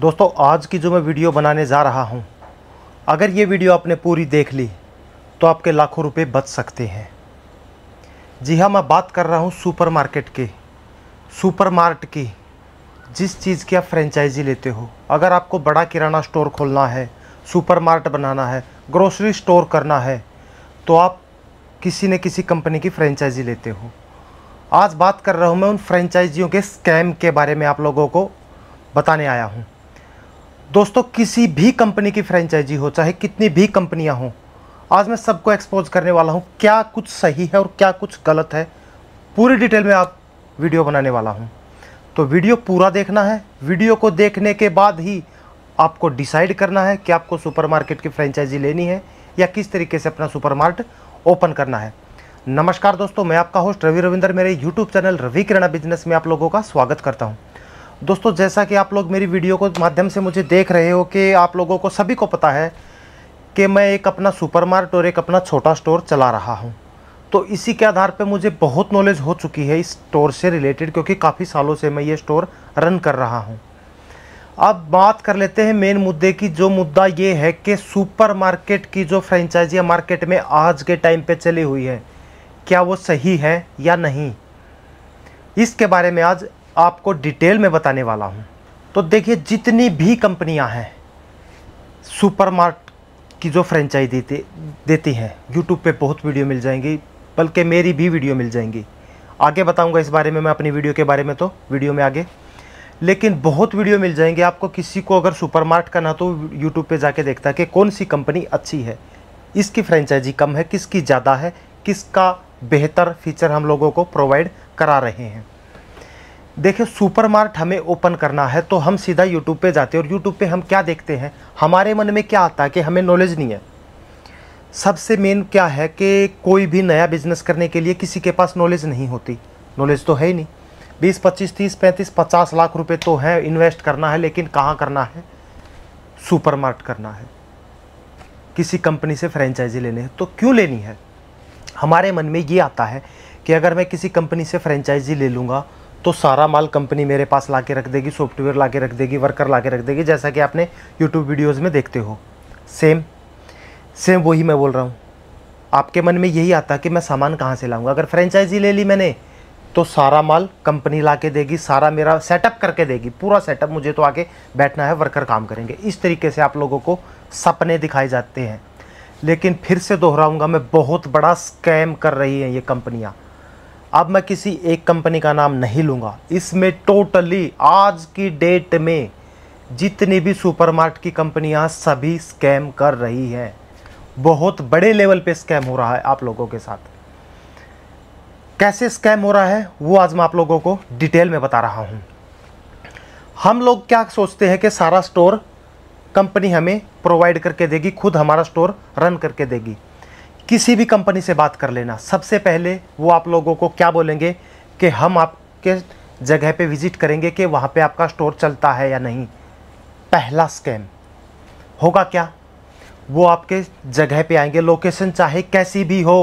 दोस्तों आज की जो मैं वीडियो बनाने जा रहा हूँ अगर ये वीडियो आपने पूरी देख ली तो आपके लाखों रुपए बच सकते हैं जी हाँ मैं बात कर रहा हूँ सुपरमार्केट की सुपरमार्ट की जिस चीज़ की आप फ्रेंचाइजी लेते हो अगर आपको बड़ा किराना स्टोर खोलना है सुपरमार्ट बनाना है ग्रोसरी स्टोर करना है तो आप किसी न किसी कंपनी की फ्रेंचाइजी लेते हो आज बात कर रहा हूँ मैं उन फ्रेंचाइजियों के स्कैम के बारे में आप लोगों को बताने आया हूँ दोस्तों किसी भी कंपनी की फ्रेंचाइजी हो चाहे कितनी भी कंपनियां हों आज मैं सबको एक्सपोज करने वाला हूं क्या कुछ सही है और क्या कुछ गलत है पूरी डिटेल में आप वीडियो बनाने वाला हूं तो वीडियो पूरा देखना है वीडियो को देखने के बाद ही आपको डिसाइड करना है कि आपको सुपरमार्केट की फ्रेंचाइजी लेनी है या किस तरीके से अपना सुपरमार्केट ओपन करना है नमस्कार दोस्तों मैं आपका होस्ट रवि रविंदर मेरे YouTube channel Ravi Kirana business में आप लोगों का स्वागत करता हूँ दोस्तों जैसा कि आप लोग मेरी वीडियो को माध्यम से मुझे देख रहे हो कि आप लोगों को सभी को पता है कि मैं एक अपना सुपरमार्केट और एक अपना छोटा स्टोर चला रहा हूँ तो इसी के आधार पर मुझे बहुत नॉलेज हो चुकी है इस स्टोर से रिलेटेड क्योंकि काफ़ी सालों से मैं ये स्टोर रन कर रहा हूँ अब बात कर लेते हैं मेन मुद्दे की जो मुद्दा ये है कि सुपरमार्केट की जो फ्रेंचाइजियाँ मार्केट में आज के टाइम पे चली हुई है क्या वो सही है या नहीं इसके बारे में आज आपको डिटेल में बताने वाला हूँ तो देखिए जितनी भी कंपनियाँ हैं सुपरमार्ट की जो फ्रेंचाइजी देती देती हैं यूट्यूब पे बहुत वीडियो मिल जाएंगी बल्कि मेरी भी वीडियो मिल जाएंगी आगे बताऊंगा इस बारे में मैं अपनी वीडियो के बारे में तो वीडियो में आगे लेकिन बहुत वीडियो मिल जाएंगे आपको किसी को अगर सुपरमार्ट ना तो यूट्यूब पे जाके देखता है कि कौन सी कंपनी अच्छी है इसकी फ्रेंचाइजी कम है किसकी ज़्यादा है किसका बेहतर फीचर हम लोगों को प्रोवाइड करा रहे हैं देखिए सुपरमार्ट हमें ओपन करना है तो हम सीधा यूट्यूब पे जाते हैं और यूट्यूब पे हम क्या देखते हैं हमारे मन में क्या आता है कि हमें नॉलेज नहीं है सबसे मेन क्या है कि कोई भी नया बिजनेस करने के लिए किसी के पास नॉलेज नहीं होती नॉलेज तो है ही नहीं बीस पच्चीस तीस पैंतीस पचास लाख रुपये तो हैं इन्वेस्ट करना है लेकिन कहाँ करना है सुपर करना है किसी कंपनी से फ्रेंचाइजी लेने हैं तो क्यों लेनी है हमारे मन में ये आता है कि अगर मैं किसी कंपनी से फ्रेंचाइजी ले लूँगा तो सारा माल कंपनी मेरे पास ला के रख देगी सॉफ्टवेयर ला के रख देगी वर्कर ला के रख देगी जैसा कि आपने यूट्यूब वीडियोज़ में देखते हो सेम सेम वही मैं बोल रहा हूँ आपके मन में यही आता कि मैं सामान कहाँ से लाऊँगा अगर फ्रेंचाइजी ले ली मैंने तो सारा माल कंपनी ला के देगी सारा मेरा सेटअप करके देगी पूरा सेटअप मुझे तो आके बैठना है वर्कर काम करेंगे इस तरीके से आप लोगों को सपने दिखाए जाते हैं लेकिन फिर से दोहराऊंगा मैं बहुत बड़ा स्कैम कर रही हैं ये कंपनियाँ अब मैं किसी एक कंपनी का नाम नहीं लूँगा इसमें टोटली आज की डेट में जितनी भी सुपरमार्केट की कंपनियां सभी स्कैम कर रही हैं बहुत बड़े लेवल पे स्कैम हो रहा है आप लोगों के साथ कैसे स्कैम हो रहा है वो आज मैं आप लोगों को डिटेल में बता रहा हूँ हम लोग क्या सोचते हैं कि सारा स्टोर कंपनी हमें प्रोवाइड करके देगी खुद हमारा स्टोर रन करके देगी किसी भी कंपनी से बात कर लेना सबसे पहले वो आप लोगों को क्या बोलेंगे कि हम आपके जगह पे विज़िट करेंगे कि वहाँ पे आपका स्टोर चलता है या नहीं पहला स्कैम होगा क्या वो आपके जगह पे आएंगे लोकेशन चाहे कैसी भी हो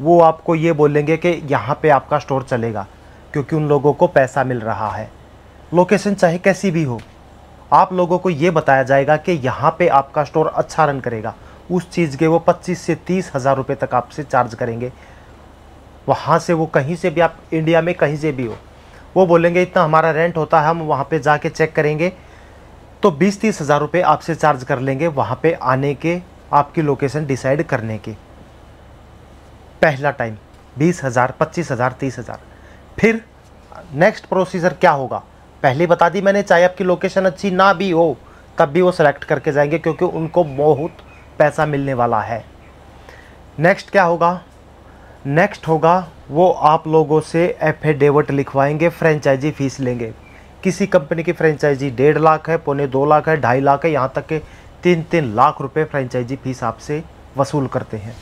वो आपको ये बोलेंगे कि यहाँ पे आपका स्टोर चलेगा क्योंकि उन लोगों को पैसा मिल रहा है लोकेशन चाहे कैसी भी हो आप लोगों को ये बताया जाएगा कि यहाँ पे आपका स्टोर अच्छा रन करेगा उस चीज़ के वो पच्चीस से तीस हज़ार रुपये तक आपसे चार्ज करेंगे वहाँ से वो कहीं से भी आप इंडिया में कहीं से भी हो वो बोलेंगे इतना हमारा रेंट होता है हम वहाँ पे जाके चेक करेंगे तो बीस तीस हज़ार रुपये आपसे चार्ज कर लेंगे वहाँ पे आने के आपकी लोकेशन डिसाइड करने के पहला टाइम बीस हज़ार पच्चीस हज़ार तीस हज़ार फिर नेक्स्ट प्रोसीजर क्या होगा पहले बता दी मैंने चाहे आपकी लोकेशन अच्छी ना भी हो तब भी वो सेलेक्ट करके जाएंगे क्योंकि उनको बहुत पैसा मिलने वाला है नेक्स्ट क्या होगा नेक्स्ट होगा वो आप लोगों से एफिडेविट लिखवाएंगे फ्रेंचाइजी फीस लेंगे किसी कंपनी की फ्रेंचाइजी डेढ़ लाख है पौने दो लाख है ढाई लाख है यहाँ तक के तीन तीन लाख रुपए फ्रेंचाइजी फीस आपसे वसूल करते हैं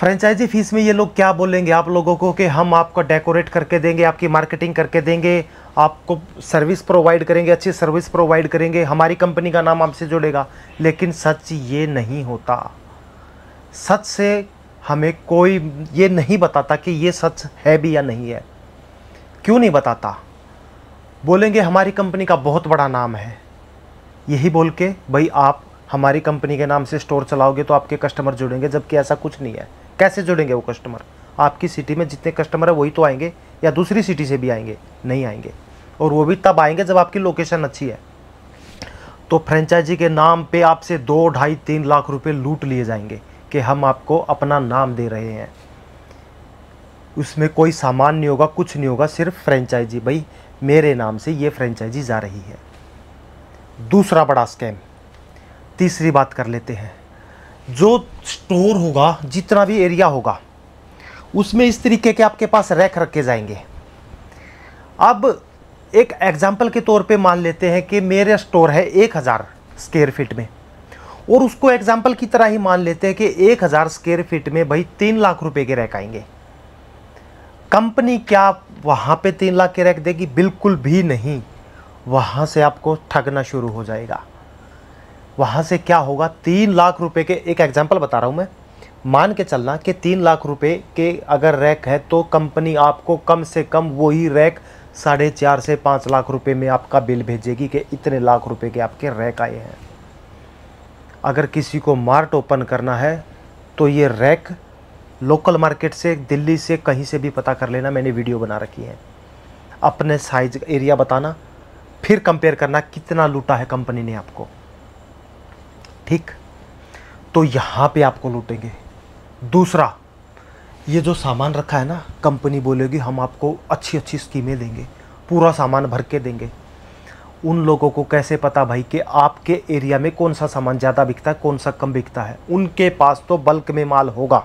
फ्रेंचाइजी फीस में ये लोग क्या बोलेंगे आप लोगों को कि हम आपको डेकोरेट करके देंगे आपकी मार्केटिंग करके देंगे आपको सर्विस प्रोवाइड करेंगे अच्छी सर्विस प्रोवाइड करेंगे हमारी कंपनी का नाम आपसे जुड़ेगा लेकिन सच ये नहीं होता सच से हमें कोई ये नहीं बताता कि ये सच है भी या नहीं है क्यों नहीं बताता बोलेंगे हमारी कंपनी का बहुत बड़ा नाम है यही बोल के भाई आप हमारी कंपनी के नाम से स्टोर चलाओगे तो आपके कस्टमर जुड़ेंगे जबकि ऐसा कुछ नहीं है कैसे जुड़ेंगे वो कस्टमर आपकी सिटी में जितने कस्टमर है वही तो आएंगे या दूसरी सिटी से भी आएंगे नहीं आएंगे और वो भी तब आएंगे जब आपकी लोकेशन अच्छी है तो फ्रेंचाइजी के नाम पे आपसे दो ढाई तीन लाख रुपए लूट लिए जाएंगे कि हम आपको अपना नाम दे रहे हैं उसमें कोई सामान नहीं होगा कुछ नहीं होगा सिर्फ फ्रेंचाइजी भाई मेरे नाम से ये फ्रेंचाइजी जा रही है दूसरा बड़ा स्कैम तीसरी बात कर लेते हैं जो स्टोर होगा जितना भी एरिया होगा उसमें इस तरीके के आपके पास रैक रखे जाएंगे अब एक एग्जाम्पल के तौर पे मान लेते हैं कि मेरा स्टोर है एक हज़ार स्केयर फिट में और उसको एग्जाम्पल की तरह ही मान लेते हैं कि एक हज़ार स्केयर फीट में भाई तीन लाख रुपए के रैक आएंगे कंपनी क्या वहाँ पे तीन लाख के रैक देगी बिल्कुल भी नहीं वहाँ से आपको ठगना शुरू हो जाएगा वहाँ से क्या होगा तीन लाख रुपए के एक एग्जाम्पल बता रहा हूँ मैं मान के चलना कि तीन लाख रुपए के अगर रैक है तो कंपनी आपको कम से कम वही रैक साढ़े चार से पाँच लाख रुपए में आपका बिल भेजेगी कि इतने लाख रुपए के आपके रैक आए हैं अगर किसी को मार्ट ओपन करना है तो ये रैक लोकल मार्केट से दिल्ली से कहीं से भी पता कर लेना मैंने वीडियो बना रखी है अपने साइज एरिया बताना फिर कंपेयर करना कितना लूटा है कंपनी ने आपको ठीक तो यहाँ पे आपको लूटेंगे दूसरा ये जो सामान रखा है ना कंपनी बोलेगी हम आपको अच्छी अच्छी स्कीमें देंगे पूरा सामान भर के देंगे उन लोगों को कैसे पता भाई कि आपके एरिया में कौन सा सामान ज़्यादा बिकता है कौन सा कम बिकता है उनके पास तो बल्क में माल होगा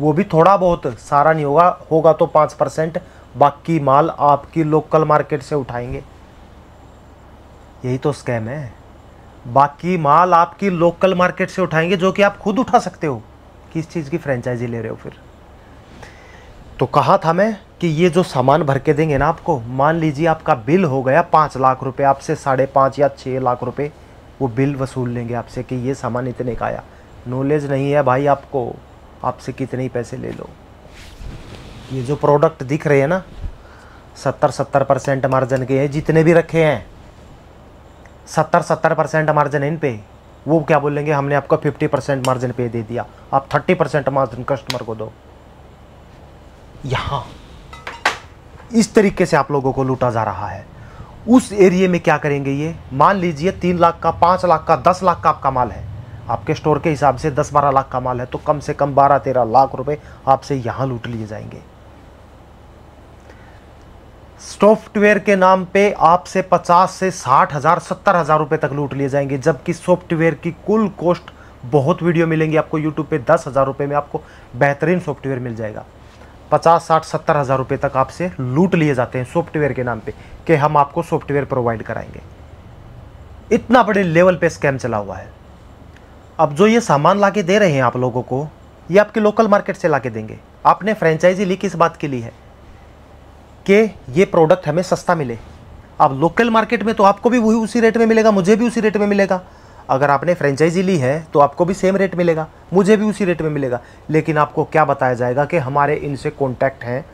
वो भी थोड़ा बहुत सारा नहीं होगा होगा तो पाँच परसेंट बाकी माल आपकी लोकल मार्केट से उठाएंगे यही तो स्कैम है बाकी माल आपकी लोकल मार्केट से उठाएंगे जो कि आप खुद उठा सकते हो किस चीज़ की फ्रेंचाइजी ले रहे हो फिर तो कहा था मैं कि ये जो सामान भर के देंगे ना आपको मान लीजिए आपका बिल हो गया पाँच लाख रुपए आपसे साढ़े पाँच या छः लाख रुपए वो बिल वसूल लेंगे आपसे कि ये सामान इतने का आया नॉलेज नहीं है भाई आपको आपसे कितने ही पैसे ले लो ये जो प्रोडक्ट दिख रहे हैं ना सत्तर सत्तर परसेंट मार्जिन के हैं जितने भी रखे हैं सत्तर सत्तर परसेंट मार्जिन इन पे वो क्या बोलेंगे हमने आपको फिफ्टी परसेंट मार्जिन पे दे दिया आप थर्टी परसेंट मार्जिन कस्टमर को दो यहाँ इस तरीके से आप लोगों को लूटा जा रहा है उस एरिए में क्या करेंगे ये मान लीजिए तीन लाख का पाँच लाख का दस लाख का आपका माल है आपके स्टोर के हिसाब से दस बारह लाख का माल है तो कम से कम बारह तेरह लाख रुपये आपसे यहाँ लूट लिए जाएंगे सॉफ्टवेयर के नाम पे आपसे पचास से साठ हज़ार सत्तर हज़ार रुपये तक लूट लिए जाएंगे जबकि सॉफ्टवेयर की कुल कॉस्ट बहुत वीडियो मिलेंगी आपको यूट्यूब पे दस हज़ार रुपये में आपको बेहतरीन सॉफ्टवेयर मिल जाएगा पचास साठ सत्तर हज़ार रुपये तक आपसे लूट लिए जाते हैं सॉफ्टवेयर के नाम पे कि हम आपको सॉफ्टवेयर प्रोवाइड कराएंगे इतना बड़े लेवल पे स्कैम चला हुआ है अब जो ये सामान ला के दे रहे हैं आप लोगों को ये आपके लोकल मार्केट से ला के देंगे आपने फ्रेंचाइजी ली किस बात के लिए है कि ये प्रोडक्ट हमें सस्ता मिले अब लोकल मार्केट में तो आपको भी वही उसी रेट में मिलेगा मुझे भी उसी रेट में मिलेगा अगर आपने फ्रेंचाइजी ली है तो आपको भी सेम रेट मिलेगा मुझे भी उसी रेट में मिलेगा लेकिन आपको क्या बताया जाएगा कि हमारे इनसे कॉन्टैक्ट हैं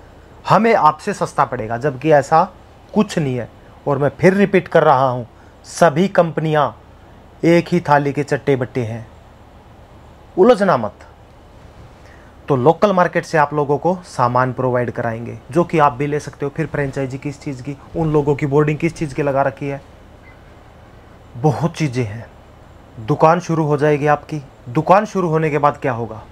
हमें आपसे सस्ता पड़ेगा जबकि ऐसा कुछ नहीं है और मैं फिर रिपीट कर रहा हूँ सभी कंपनियाँ एक ही थाली के चट्टे बट्टे हैं उलझना मत तो लोकल मार्केट से आप लोगों को सामान प्रोवाइड कराएंगे जो कि आप भी ले सकते हो फिर फ्रेंचाइजी किस चीज़ की उन लोगों की बोर्डिंग किस चीज़ की लगा रखी है बहुत चीज़ें हैं दुकान शुरू हो जाएगी आपकी दुकान शुरू होने के बाद क्या होगा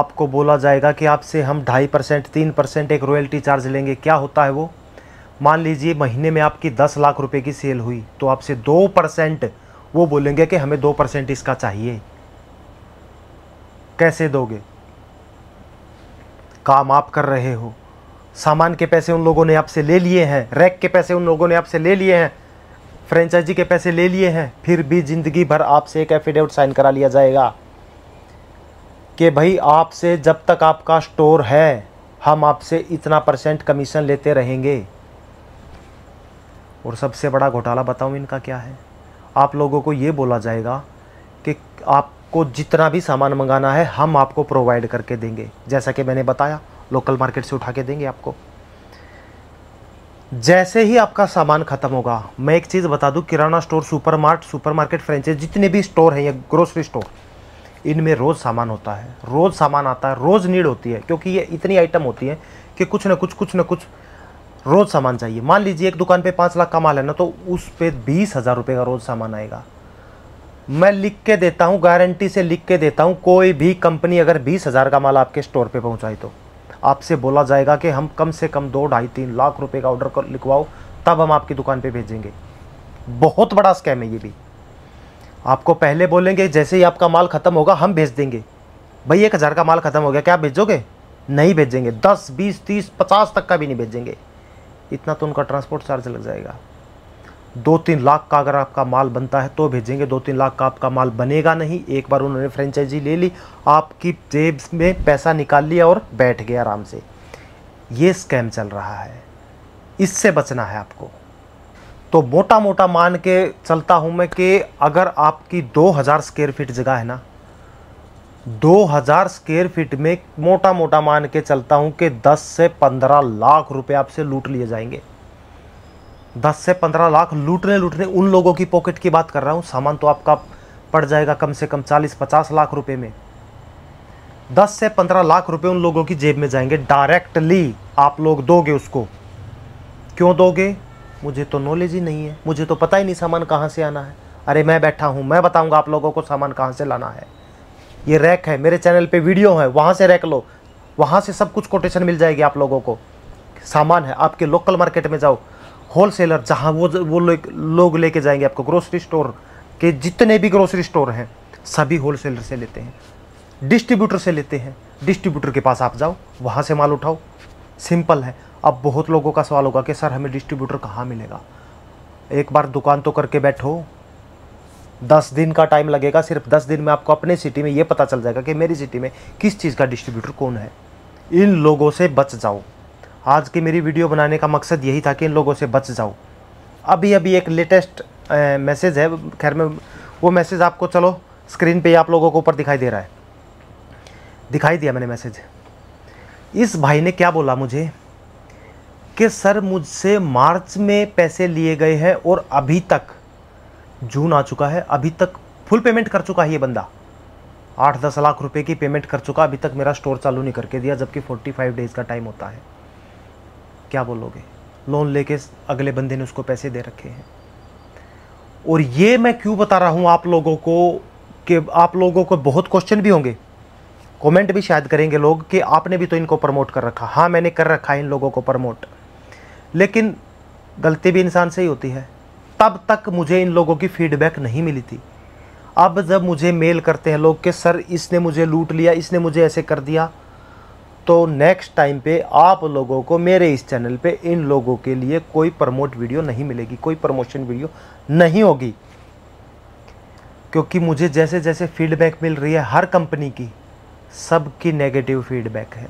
आपको बोला जाएगा कि आपसे हम ढाई परसेंट तीन परसेंट एक रॉयल्टी चार्ज लेंगे क्या होता है वो मान लीजिए महीने में आपकी दस लाख रुपए की सेल हुई तो आपसे दो परसेंट वो बोलेंगे कि हमें दो परसेंट इसका चाहिए कैसे दोगे काम आप कर रहे हो सामान के पैसे उन लोगों ने आपसे ले लिए हैं रैक के पैसे उन लोगों ने आपसे ले लिए हैं फ्रेंचाइजी के पैसे ले लिए हैं फिर भी ज़िंदगी भर आपसे एक एफिडेविट साइन करा लिया जाएगा कि भाई आपसे जब तक आपका स्टोर है हम आपसे इतना परसेंट कमीशन लेते रहेंगे और सबसे बड़ा घोटाला बताऊँ इनका क्या है आप लोगों को ये बोला जाएगा कि आप आपको जितना भी सामान मंगाना है हम आपको प्रोवाइड करके देंगे जैसा कि मैंने बताया लोकल मार्केट से उठा के देंगे आपको जैसे ही आपका सामान ख़त्म होगा मैं एक चीज़ बता दूं kirana store supermart supermarket franchise जितने भी स्टोर हैं या ग्रोसरी स्टोर इनमें रोज़ सामान होता है रोज़ सामान आता है रोज़ नीड होती है क्योंकि ये इतनी आइटम होती है कि कुछ ना कुछ कुछ ना कुछ रोज़ सामान चाहिए मान लीजिए एक दुकान पे पाँच लाख का माल है ना तो उस पर बीस हज़ार रुपये का रोज़ सामान आएगा मैं लिख के देता हूँ गारंटी से लिख के देता हूँ कोई भी कंपनी अगर बीस हज़ार का माल आपके स्टोर पे पहुँचाई तो आपसे बोला जाएगा कि हम कम से कम दो ढाई तीन लाख रुपए का ऑर्डर कर लिखवाओ तब हम आपकी दुकान पे भेजेंगे बहुत बड़ा स्कैम है ये भी आपको पहले बोलेंगे जैसे ही आपका माल ख़त्म होगा हम भेज देंगे भाई एक हज़ार का माल ख़त्म हो गया क्या भेजोगे नहीं भेजेंगे दस बीस तीस पचास तक का भी नहीं भेजेंगे इतना तो उनका ट्रांसपोर्ट चार्ज लग जाएगा दो तीन लाख का अगर आपका माल बनता है तो भेजेंगे दो तीन लाख का आपका माल बनेगा नहीं एक बार उन्होंने फ्रेंचाइजी ले ली आपकी जेब में पैसा निकाल लिया और बैठ गया आराम से ये स्कैम चल रहा है इससे बचना है आपको तो मोटा मोटा मान के चलता हूँ मैं कि अगर आपकी 2000 स्क्वेयर फीट जगह है ना 2000 स्क्वेयर फीट में मोटा मोटा मान के चलता हूँ कि 10 से 15 लाख रुपए आपसे लूट लिए जाएंगे दस से पंद्रह लाख लूटने लूटने उन लोगों की पॉकेट की बात कर रहा हूँ सामान तो आपका पड़ जाएगा कम से कम चालीस पचास लाख रुपए में दस से पंद्रह लाख रुपए उन लोगों की जेब में जाएंगे डायरेक्टली आप लोग दोगे उसको क्यों दोगे मुझे तो नॉलेज ही नहीं है मुझे तो पता ही नहीं सामान कहाँ से आना है अरे मैं बैठा हूँ मैं बताऊँगा आप लोगों को सामान कहाँ से लाना है ये रैक है मेरे चैनल पे वीडियो है वहाँ से रैक लो वहाँ से सब कुछ कोटेशन मिल जाएगी आप लोगों को सामान है आपके लोकल मार्केट में जाओ होल सेलर जहाँ वो वो लोग लेके जाएंगे आपको ग्रोसरी स्टोर के जितने भी ग्रोसरी स्टोर हैं सभी होल सेलर से लेते हैं डिस्ट्रीब्यूटर से लेते हैं डिस्ट्रीब्यूटर के पास आप जाओ वहाँ से माल उठाओ सिंपल है अब बहुत लोगों का सवाल होगा कि सर हमें डिस्ट्रीब्यूटर कहाँ मिलेगा एक बार दुकान तो करके बैठो दस दिन का टाइम लगेगा सिर्फ दस दिन में आपको अपने सिटी में ये पता चल जाएगा कि मेरी सिटी में किस चीज़ का डिस्ट्रीब्यूटर कौन है इन लोगों से बच जाओ आज की मेरी वीडियो बनाने का मकसद यही था कि इन लोगों से बच जाओ अभी अभी एक लेटेस्ट मैसेज है खैर में वो मैसेज आपको चलो स्क्रीन पे आप लोगों को ऊपर दिखाई दे रहा है दिखाई दिया मैंने मैसेज इस भाई ने क्या बोला मुझे कि सर मुझसे मार्च में पैसे लिए गए हैं और अभी तक जून आ चुका है अभी तक फुल पेमेंट कर चुका है ये बंदा आठ दस लाख रुपए की पेमेंट कर चुका अभी तक मेरा स्टोर चालू नहीं करके दिया जबकि फोर्टी फाइव डेज़ का टाइम होता है क्या बोलोगे लोन लेके अगले बंदे ने उसको पैसे दे रखे हैं और ये मैं क्यों बता रहा हूँ आप लोगों को कि आप लोगों को बहुत क्वेश्चन भी होंगे कमेंट भी शायद करेंगे लोग कि आपने भी तो इनको प्रमोट कर रखा हाँ मैंने कर रखा है इन लोगों को प्रमोट लेकिन गलती भी इंसान से ही होती है तब तक मुझे इन लोगों की फीडबैक नहीं मिली थी अब जब मुझे मेल करते हैं लोग कि सर इसने मुझे लूट लिया इसने मुझे ऐसे कर दिया तो नेक्स्ट टाइम पे आप लोगों को मेरे इस चैनल पे इन लोगों के लिए कोई प्रमोट वीडियो नहीं मिलेगी कोई प्रमोशन वीडियो नहीं होगी क्योंकि मुझे जैसे जैसे फीडबैक मिल रही है हर कंपनी की सबकी नेगेटिव फीडबैक है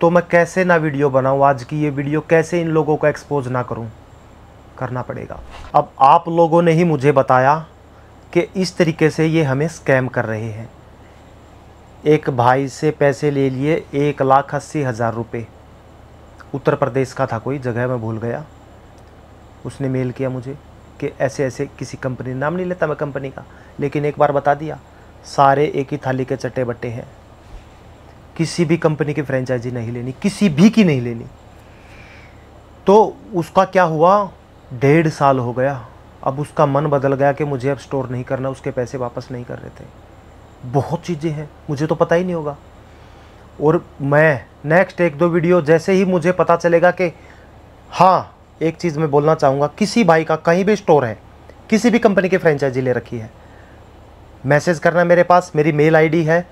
तो मैं कैसे ना वीडियो बनाऊँ आज की ये वीडियो कैसे इन लोगों को एक्सपोज ना करूँ करना पड़ेगा अब आप लोगों ने ही मुझे बताया कि इस तरीके से ये हमें स्कैम कर रहे हैं एक भाई से पैसे ले लिए एक लाख अस्सी हज़ार रुपये उत्तर प्रदेश का था कोई जगह मैं भूल गया उसने मेल किया मुझे कि ऐसे ऐसे किसी कंपनी नाम नहीं लेता मैं कंपनी का लेकिन एक बार बता दिया सारे एक ही थाली के चट्टे बट्टे हैं किसी भी कंपनी की फ्रेंचाइजी नहीं लेनी किसी भी की नहीं लेनी तो उसका क्या हुआ डेढ़ साल हो गया अब उसका मन बदल गया कि मुझे अब स्टोर नहीं करना उसके पैसे वापस नहीं कर रहे थे बहुत चीज़ें हैं मुझे तो पता ही नहीं होगा और मैं नेक्स्ट एक दो वीडियो जैसे ही मुझे पता चलेगा कि हाँ एक चीज़ मैं बोलना चाहूँगा किसी भाई का कहीं भी स्टोर है किसी भी कंपनी की फ्रेंचाइजी ले रखी है मैसेज करना मेरे पास मेरी मेल आईडी है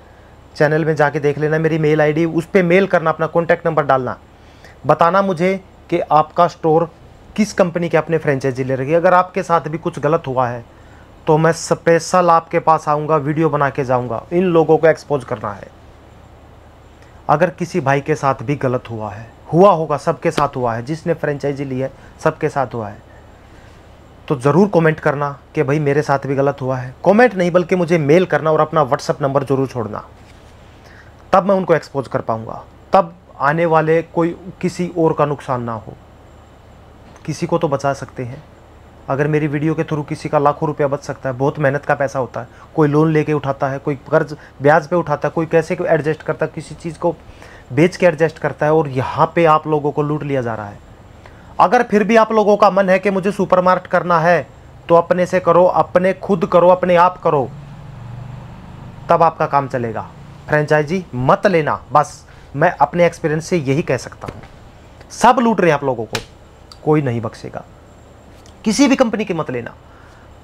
चैनल में जाके देख लेना मेरी मेल आईडी उस पर मेल करना अपना कॉन्टैक्ट नंबर डालना बताना मुझे कि आपका स्टोर किस कंपनी के अपने फ्रेंचाइजी ले रखी है अगर आपके साथ भी कुछ गलत हुआ है तो मैं स्पेशल आपके पास आऊँगा वीडियो बना के जाऊँगा इन लोगों को एक्सपोज करना है अगर किसी भाई के साथ भी गलत हुआ है हुआ होगा सबके साथ हुआ है जिसने फ्रेंचाइजी ली है सबके साथ हुआ है तो ज़रूर कमेंट करना कि भाई मेरे साथ भी गलत हुआ है कमेंट नहीं बल्कि मुझे मेल करना और अपना व्हाट्सअप नंबर ज़रूर छोड़ना तब मैं उनको एक्सपोज कर पाऊँगा तब आने वाले कोई किसी और का नुकसान ना हो किसी को तो बचा सकते हैं अगर मेरी वीडियो के थ्रू किसी का लाखों रुपया बच सकता है बहुत मेहनत का पैसा होता है कोई लोन लेके उठाता है कोई कर्ज ब्याज पे उठाता है कोई कैसे एडजस्ट करता है किसी चीज़ को बेच के एडजस्ट करता है और यहाँ पे आप लोगों को लूट लिया जा रहा है अगर फिर भी आप लोगों का मन है कि मुझे सुपरमार्केट करना है तो अपने से करो अपने खुद करो अपने आप करो तब आपका काम चलेगा फ्रेंचाइजी मत लेना बस मैं अपने एक्सपीरियंस से यही कह सकता हूँ सब लूट रहे हैं आप लोगों को कोई नहीं बख्सेगा किसी भी कंपनी की मत लेना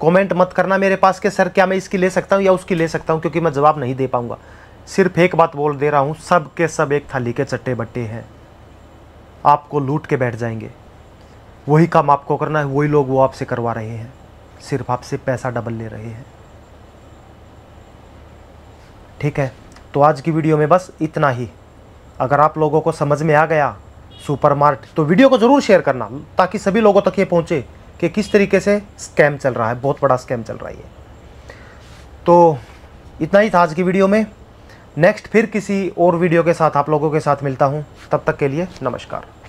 कमेंट मत करना मेरे पास के सर क्या मैं इसकी ले सकता हूँ या उसकी ले सकता हूँ क्योंकि मैं जवाब नहीं दे पाऊँगा सिर्फ एक बात बोल दे रहा हूँ सब के सब एक थाली के चट्टे बट्टे हैं आपको लूट के बैठ जाएंगे वही काम आपको करना है वही लोग वो आपसे करवा रहे हैं सिर्फ आपसे पैसा डबल ले रहे हैं ठीक है तो आज की वीडियो में बस इतना ही अगर आप लोगों को समझ में आ गया सुपरमार्ट तो वीडियो को ज़रूर शेयर करना ताकि सभी लोगों तक ये पहुँचे कि किस तरीके से स्कैम चल रहा है बहुत बड़ा स्कैम चल रहा है तो इतना ही था आज की वीडियो में नेक्स्ट फिर किसी और वीडियो के साथ आप लोगों के साथ मिलता हूँ तब तक के लिए नमस्कार